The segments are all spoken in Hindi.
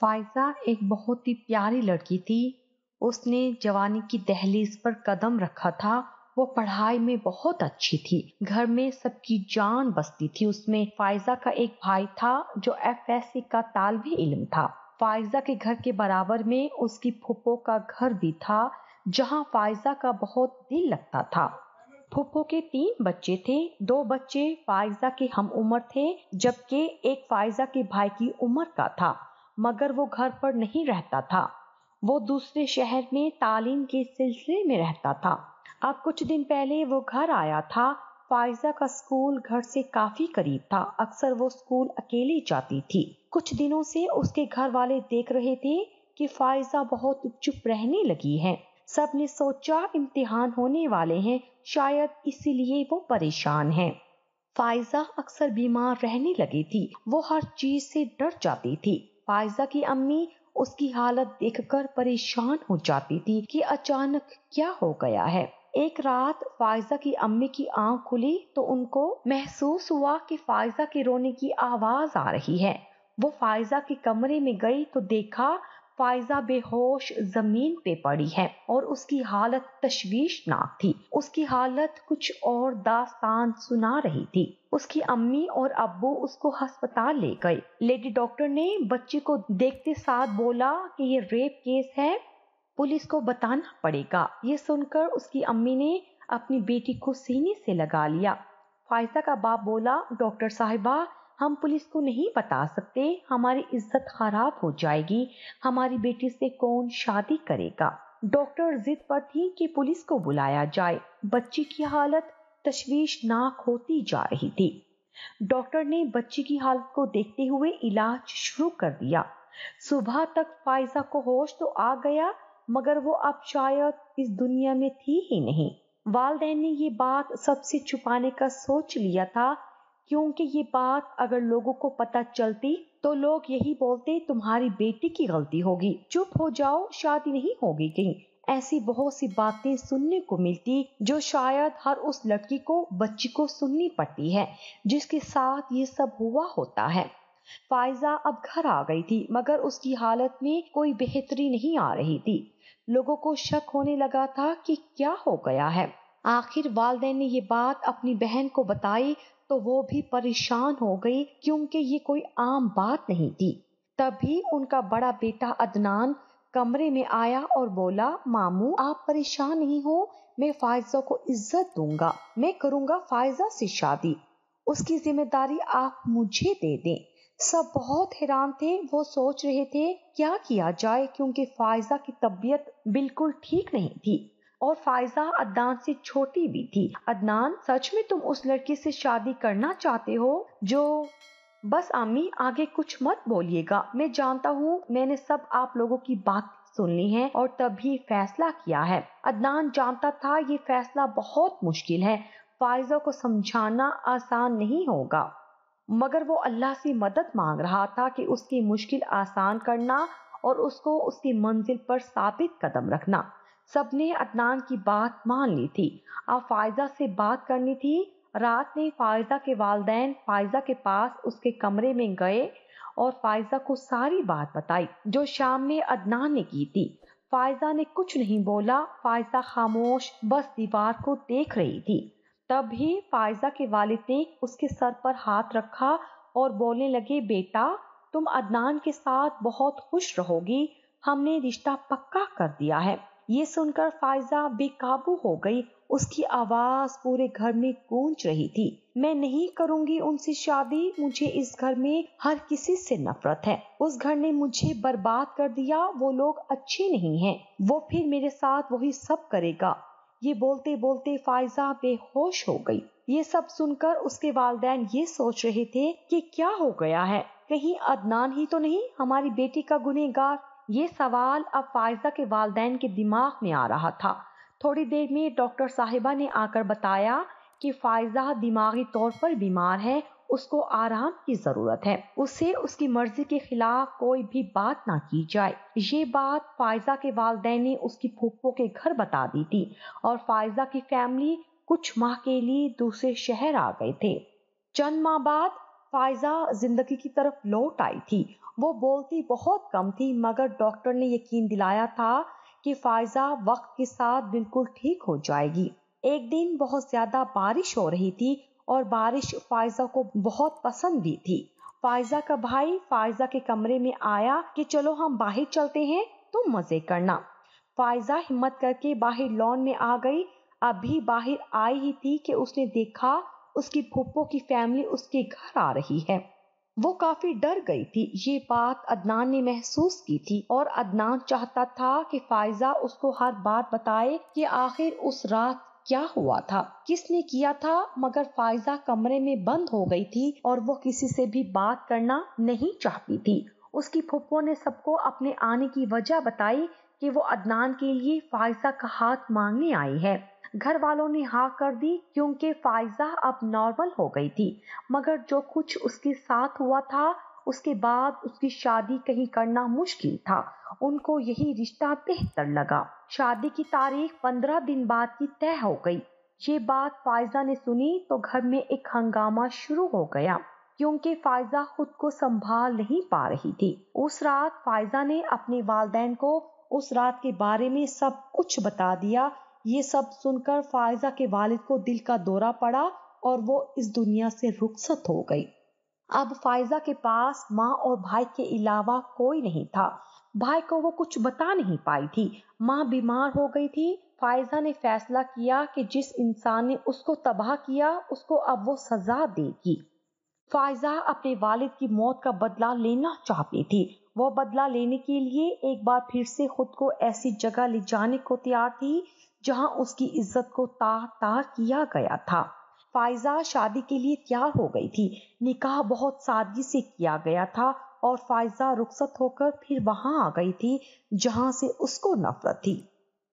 फायजा एक बहुत ही प्यारी लड़की थी उसने जवानी की दहलीज पर कदम रखा था वो पढ़ाई में बहुत अच्छी थी घर में सबकी जान बसती थी उसमें फायजा का एक भाई था जो सी का तालबी इल्म था फायजा के घर के बराबर में उसकी फुप्पो का घर भी था जहाँ फायजा का बहुत दिल लगता था फुप्पो के तीन बच्चे थे दो बच्चे फायजा के हम उम्र थे जबकि एक फायजा के भाई की उम्र का था मगर वो घर पर नहीं रहता था वो दूसरे शहर में तालीम के सिलसिले में रहता था अब कुछ दिन पहले वो घर आया था फायजा का स्कूल घर से काफी करीब था अक्सर वो स्कूल अकेले जाती थी कुछ दिनों से उसके घर वाले देख रहे थे कि फायजा बहुत चुप रहने लगी है सब ने सोचा इम्तिहान होने वाले हैं शायद इसीलिए वो परेशान है फायजा अक्सर बीमार रहने लगी थी वो हर चीज से डर जाती थी फायजा की अम्मी उसकी हालत देखकर परेशान हो जाती थी कि अचानक क्या हो गया है एक रात फायजा की अम्मी की आंख खुली तो उनको महसूस हुआ कि फायजा के रोने की आवाज आ रही है वो फायजा के कमरे में गई तो देखा फायजा बेहोश जमीन पे पड़ी है और उसकी हालत तश्वीशनाक थी उसकी हालत कुछ और दास्तान सुना रही थी उसकी अम्मी और अब्बू उसको अस्पताल ले गए लेडी डॉक्टर ने बच्चे को देखते साथ बोला कि ये रेप केस है पुलिस को बताना पड़ेगा ये सुनकर उसकी अम्मी ने अपनी बेटी को सीने से लगा लिया फायजा का बाप बोला डॉक्टर साहिबा हम पुलिस को नहीं बता सकते हमारी इज्जत खराब हो जाएगी हमारी बेटी से कौन शादी करेगा डॉक्टर जिद पर थी कि पुलिस को बुलाया जाए बच्ची की हालत तश्वीशनाक होती जा रही थी डॉक्टर ने बच्ची की हालत को देखते हुए इलाज शुरू कर दिया सुबह तक फायजा को होश तो आ गया मगर वो अब शायद इस दुनिया में थी ही नहीं वालदेन ने ये बात सबसे छुपाने का सोच लिया था क्योंकि ये बात अगर लोगों को पता चलती तो लोग यही बोलते तुम्हारी बेटी की गलती होगी चुप हो जाओ शादी नहीं होगी कहीं ऐसी बहुत सी बातें सुनने को मिलती जो शायद हर उस लड़की को बच्ची को सुननी पड़ती है जिसके साथ ये सब हुआ होता है फायजा अब घर आ गई थी मगर उसकी हालत में कोई बेहतरी नहीं आ रही थी लोगों को शक होने लगा था कि क्या हो गया है आखिर वालदेन ने ये बात अपनी बहन को बताई तो वो भी परेशान हो गई क्योंकि ये कोई आम बात नहीं थी तभी उनका बड़ा बेटा अदनान कमरे में आया और बोला मामू आप परेशान नहीं हो मैं फायजा को इज्जत दूंगा मैं करूंगा फायजा से शादी उसकी जिम्मेदारी आप मुझे दे दें सब बहुत हैरान थे वो सोच रहे थे क्या किया जाए क्योंकि फायजा की तबीयत बिल्कुल ठीक नहीं थी और फायजा अदनान से छोटी भी थी अदनान सच में तुम उस लड़की से शादी करना चाहते हो जो बस आमी आगे कुछ मत बोलिएगा मैं जानता हूँ मैंने सब आप लोगों की बात सुन ली है और तभी फैसला किया है अदनान जानता था ये फैसला बहुत मुश्किल है फायजा को समझाना आसान नहीं होगा मगर वो अल्लाह से मदद मांग रहा था कि उसकी मुश्किल आसान करना और उसको उसकी मंजिल पर साबित कदम रखना सबने अदनान की बात मान ली थी अब फायजा से बात करनी थी रात में फायजा के वालदेन फायजा के पास उसके कमरे में गए और फायजा को सारी बात बताई जो शाम में अदनान ने की थी फायजा ने कुछ नहीं बोला फायजा खामोश बस दीवार को देख रही थी तब ही फायजा के वालिद ने उसके सर पर हाथ रखा और बोलने लगे बेटा तुम अदनान के साथ बहुत खुश रहोगी हमने रिश्ता पक्का कर दिया है ये सुनकर फायजा बेकाबू हो गई उसकी आवाज पूरे घर में गूंज रही थी मैं नहीं करूंगी उनसे शादी मुझे इस घर में हर किसी से नफरत है उस घर ने मुझे बर्बाद कर दिया वो लोग अच्छे नहीं हैं। वो फिर मेरे साथ वही सब करेगा ये बोलते बोलते फायजा बेहोश हो गई ये सब सुनकर उसके वालदेन ये सोच रहे थे कि क्या हो गया है कहीं अदनान ही तो नहीं हमारी बेटी का गुनहगार ये सवाल अब फायजा के वालदेन के दिमाग में आ रहा था थोड़ी देर में डॉक्टर साहिबा ने आकर बताया कि फायजा दिमागी तौर पर बीमार है उसको आराम की ज़रूरत है उसे उसकी मर्जी के खिलाफ कोई भी बात ना की जाए ये बात फायजा के वालदे ने उसकी फूफो के घर बता दी थी और फायजा की फैमिली कुछ माह के लिए दूसरे शहर आ गए थे चंद माह बाद फायजा जिंदगी की तरफ लौट आई थी वो बोलती बहुत कम थी मगर डॉक्टर ने यकीन दिलाया था कि फायजा वक्त के साथ बिल्कुल ठीक हो जाएगी एक दिन बहुत ज्यादा बारिश हो रही थी और बारिश फायजा को बहुत पसंद भी थी फायजा का भाई फायजा के कमरे में आया कि चलो हम बाहर चलते हैं तुम मजे करना फायजा हिम्मत करके बाहर लॉन में आ गई अभी बाहर आई ही थी कि उसने देखा उसकी फूफो की फैमिली उसके घर आ रही है वो काफी डर गई थी ये बात अदनान ने महसूस की थी और अदनान चाहता था कि फायजा उसको हर बात बताए कि आखिर उस रात क्या हुआ था किसने किया था मगर फायजा कमरे में बंद हो गई थी और वो किसी से भी बात करना नहीं चाहती थी उसकी फुप्पो ने सबको अपने आने की वजह बताई कि वो अदनान के लिए फायजा का हाथ मांगने आई है घर वालों ने हाँ कर दी क्योंकि फायजा अब नॉर्मल हो गई थी मगर जो कुछ उसके साथ हुआ था उसके बाद उसकी शादी कहीं करना मुश्किल था उनको यही रिश्ता बेहतर लगा शादी की तारीख पंद्रह दिन बाद की तय हो गई ये बात फायजा ने सुनी तो घर में एक हंगामा शुरू हो गया क्योंकि फायजा खुद को संभाल नहीं पा रही थी उस रात फायजा ने अपने वालदेन को उस रात के बारे में सब कुछ बता दिया ये सब सुनकर फायजा के वालिद को दिल का दौरा पड़ा और वो इस दुनिया से रुखसत हो गई अब फायजा के पास माँ और भाई के अलावा कोई नहीं था भाई को वो कुछ बता नहीं पाई थी माँ बीमार हो गई थी फायजा ने फैसला किया कि जिस इंसान ने उसको तबाह किया उसको अब वो सजा देगी फायजा अपने वालिद की मौत का बदला लेना चाहती थी वो बदला लेने के लिए एक बार फिर से खुद को ऐसी जगह ले जाने को तैयार थी जहां उसकी इज्जत को ता ता किया गया था फायजा शादी के लिए तैयार हो गई थी निकाह बहुत सादगी से किया गया था और फायजा रुखसत होकर फिर वहां आ गई थी जहां से उसको नफरत थी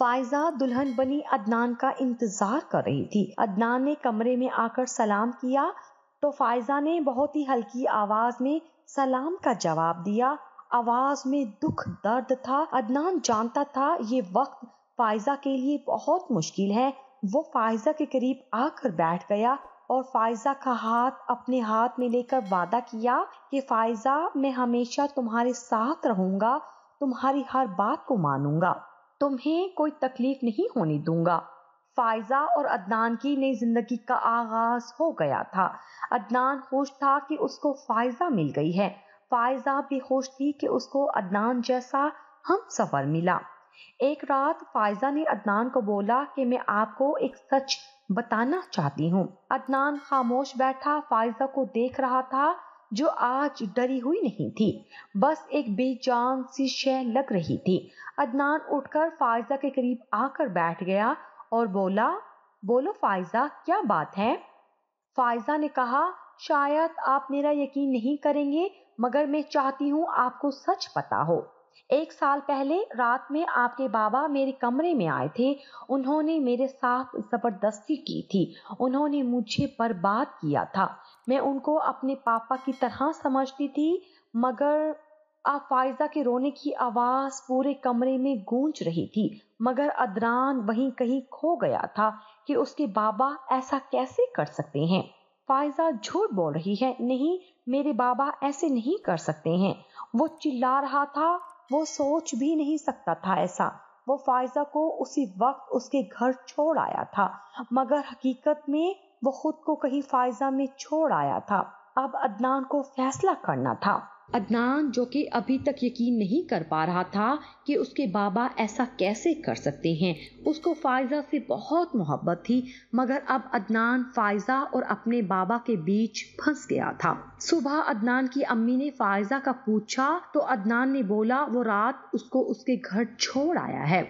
फायजा दुल्हन बनी अदनान का इंतजार कर रही थी अदनान ने कमरे में आकर सलाम किया तो फायजा ने बहुत ही हल्की आवाज में सलाम का जवाब दिया आवाज में दुख दर्द था अदनान जानता था ये वक्त फायजा के लिए बहुत मुश्किल है वो फायजा के करीब आकर बैठ गया और फायजा का हाथ अपने हाथ में लेकर वादा किया कि फायजा मैं हमेशा तुम्हारे साथ रहूंगा तुम्हारी हर बात को मानूंगा तुम्हें कोई तकलीफ नहीं होने दूंगा फायजा और अदनान की नई जिंदगी का आगाज हो गया था अदनान खुश था कि उसको फायजा मिल गई है फायजा भी खुश थी कि उसको अदनान जैसा हम सफर मिला एक रात फायजा ने अदनान को बोला कि मैं आपको एक सच बताना चाहती हूँ अदनान खामोश बैठा फायजा को देख रहा था जो आज डरी हुई नहीं थी बस एक बेजान सी शह लग रही थी अदनान उठकर फायजा के करीब आकर बैठ गया और बोला बोलो फायजा क्या बात है फायजा ने कहा शायद आप मेरा यकीन नहीं करेंगे मगर मैं चाहती हूँ आपको सच पता हो एक साल पहले रात में आपके बाबा मेरे कमरे में आए थे उन्होंने मेरे साथ ज़बरदस्ती की थी उन्होंने मुझे बर्बाद किया था मैं उनको अपने पापा की तरह समझती थी मगर अब फायजा के रोने की आवाज़ पूरे कमरे में गूंज रही थी मगर अदरान वहीं कहीं खो गया था कि उसके बाबा ऐसा कैसे कर सकते हैं फायजा झूठ बोल रही है नहीं मेरे बाबा ऐसे नहीं कर सकते हैं वो चिल्ला रहा था वो सोच भी नहीं सकता था ऐसा वो फायजा को उसी वक्त उसके घर छोड़ आया था मगर हकीकत में वो खुद को कहीं फायजा में छोड़ आया था अब अदनान को फैसला करना था अदनान जो कि अभी तक यकीन नहीं कर पा रहा था कि उसके बाबा ऐसा कैसे कर सकते हैं उसको फायज़ा से बहुत मोहब्बत थी मगर अब अदनान फायज़ा और अपने बाबा के बीच फंस गया था सुबह अदनान की अम्मी ने फायज़ा का पूछा तो अदनान ने बोला वो रात उसको उसके घर छोड़ आया है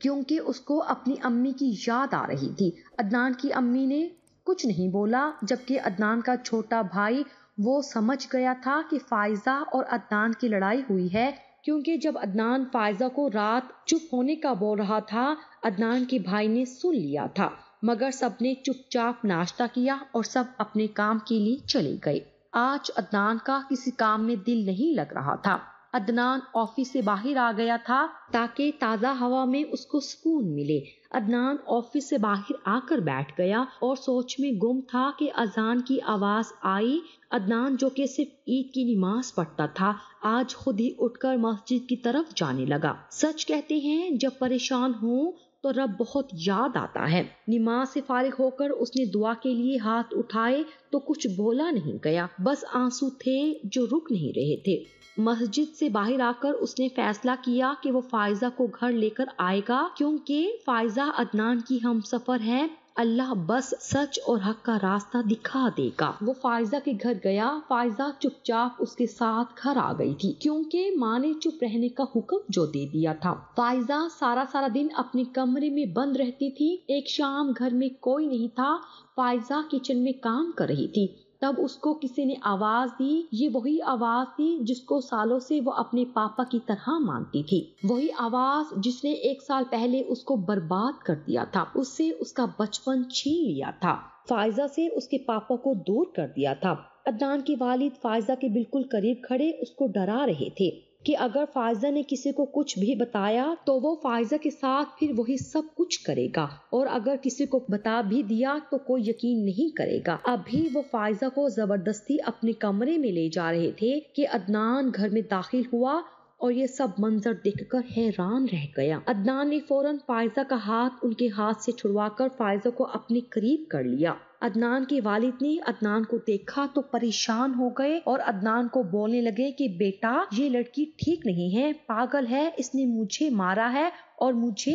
क्योंकि उसको अपनी अम्मी की याद आ रही थी अदनान की अम्मी ने कुछ नहीं बोला जबकि अदनान का छोटा भाई वो समझ गया था कि फायजा और अदनान की लड़ाई हुई है क्योंकि जब अदनान फायजा को रात चुप होने का बोल रहा था अदनान के भाई ने सुन लिया था मगर सबने चुपचाप नाश्ता किया और सब अपने काम के लिए चले गए आज अदनान का किसी काम में दिल नहीं लग रहा था अदनान ऑफिस से बाहर आ गया था ताकि ताज़ा हवा में उसको सुकून मिले अदनान ऑफिस से बाहर आकर बैठ गया और सोच में गुम था कि अजान की आवाज़ आई अदनान जो कि सिर्फ ईद की नमाज पढ़ता था आज खुद ही उठकर मस्जिद की तरफ जाने लगा सच कहते हैं जब परेशान हो तो रब बहुत याद आता है नमाज से फारिग होकर उसने दुआ के लिए हाथ उठाए तो कुछ बोला नहीं गया बस आंसू थे जो रुक नहीं रहे थे मस्जिद से बाहर आकर उसने फैसला किया कि वो फायजा को घर लेकर आएगा क्योंकि फायजा अदनान की हम सफर है अल्लाह बस सच और हक का रास्ता दिखा देगा वो फायजा के घर गया फायजा चुपचाप उसके साथ घर आ गई थी क्योंकि माँ ने चुप रहने का हुक्म जो दे दिया था फायजा सारा सारा दिन अपने कमरे में बंद रहती थी एक शाम घर में कोई नहीं था फायजा किचन में काम कर रही थी तब उसको किसी ने आवाज दी ये वही आवाज थी जिसको सालों से वो अपने पापा की तरह मानती थी वही आवाज जिसने एक साल पहले उसको बर्बाद कर दिया था उससे उसका बचपन छीन लिया था फायजा से उसके पापा को दूर कर दिया था अदनान के वालिद फायजा के बिल्कुल करीब खड़े उसको डरा रहे थे कि अगर फायजा ने किसी को कुछ भी बताया तो वो फायजा के साथ फिर वही सब कुछ करेगा और अगर किसी को बता भी दिया तो कोई यकीन नहीं करेगा अभी वो फायजा को जबरदस्ती अपने कमरे में ले जा रहे थे कि अदनान घर में दाखिल हुआ और ये सब मंजर देखकर हैरान रह गया अदनान ने फौरन फायजा का हाथ उनके हाथ से छुड़वाकर फायजा को अपने करीब कर लिया अदनान के वालिद ने अदनान को देखा तो परेशान हो गए और अदनान को बोलने लगे कि बेटा ये लड़की ठीक नहीं है पागल है इसने मुझे मारा है और मुझे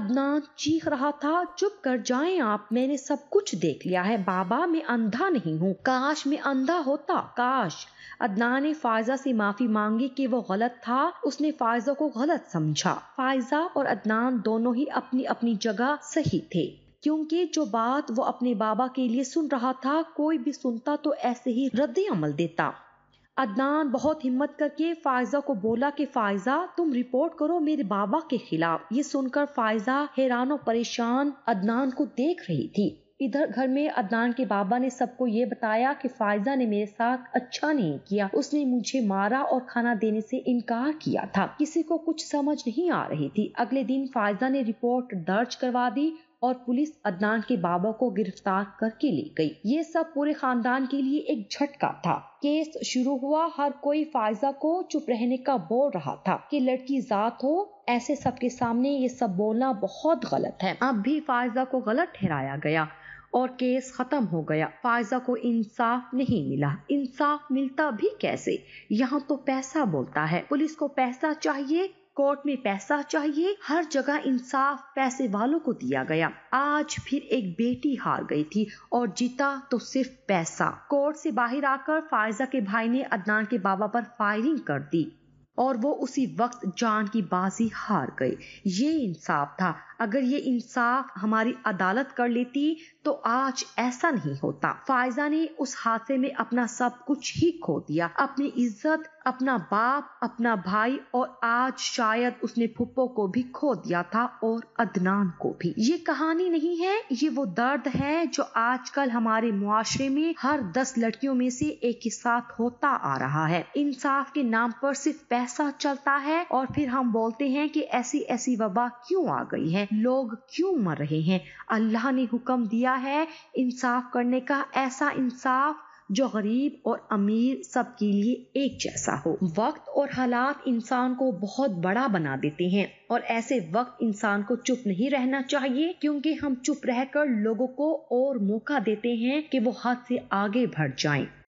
अदनान चीख रहा था चुप कर जाएं आप मैंने सब कुछ देख लिया है बाबा मैं अंधा नहीं हूँ काश मैं अंधा होता काश अदनान ने फायजा से माफी मांगी कि वो गलत था उसने फायजा को गलत समझा फायजा और अदनान दोनों ही अपनी अपनी जगह सही थे क्योंकि जो बात वो अपने बाबा के लिए सुन रहा था कोई भी सुनता तो ऐसे ही रद्द अमल देता अदनान बहुत हिम्मत करके फायजा को बोला कि फायजा तुम रिपोर्ट करो मेरे बाबा के खिलाफ ये सुनकर फायजा हैरान और परेशान अदनान को देख रही थी इधर घर में अदनान के बाबा ने सबको ये बताया कि फायजा ने मेरे साथ अच्छा नहीं किया उसने मुझे मारा और खाना देने से इनकार किया था किसी को कुछ समझ नहीं आ रही थी अगले दिन फायजा ने रिपोर्ट दर्ज करवा दी और पुलिस अदनान के बाबा को गिरफ्तार करके ले गई ये सब पूरे खानदान के लिए एक झटका था केस शुरू हुआ हर कोई फायजा को चुप रहने का बोल रहा था कि लड़की जात हो ऐसे सबके सामने ये सब बोलना बहुत गलत है अब भी फायजा को गलत ठहराया गया और केस खत्म हो गया फायजा को इंसाफ नहीं मिला इंसाफ मिलता भी कैसे यहाँ तो पैसा बोलता है पुलिस को पैसा चाहिए कोर्ट में पैसा चाहिए हर जगह इंसाफ पैसे वालों को दिया गया आज फिर एक बेटी हार गई थी और जीता तो सिर्फ पैसा कोर्ट से बाहर आकर फायजा के भाई ने अदनान के बाबा पर फायरिंग कर दी और वो उसी वक्त जान की बाजी हार गए ये इंसाफ था अगर ये इंसाफ हमारी अदालत कर लेती तो आज ऐसा नहीं होता फायजा ने उस हादसे में अपना सब कुछ ही खो दिया अपनी इज्जत अपना बाप अपना भाई और आज शायद उसने फुप्पो को भी खो दिया था और अदनान को भी ये कहानी नहीं है ये वो दर्द है जो आजकल हमारे मुआशरे में हर दस लड़कियों में से एक के साथ होता आ रहा है इंसाफ के नाम पर सिर्फ पैसा ऐसा चलता है और फिर हम बोलते हैं कि ऐसी ऐसी वबा क्यों आ गई है लोग क्यों मर रहे हैं अल्लाह ने हुक्म दिया है इंसाफ करने का ऐसा इंसाफ जो गरीब और अमीर सबके लिए एक जैसा हो वक्त और हालात इंसान को बहुत बड़ा बना देते हैं और ऐसे वक्त इंसान को चुप नहीं रहना चाहिए क्योंकि हम चुप रहकर लोगों को और मौका देते हैं कि वो हद से आगे बढ़ जाएं।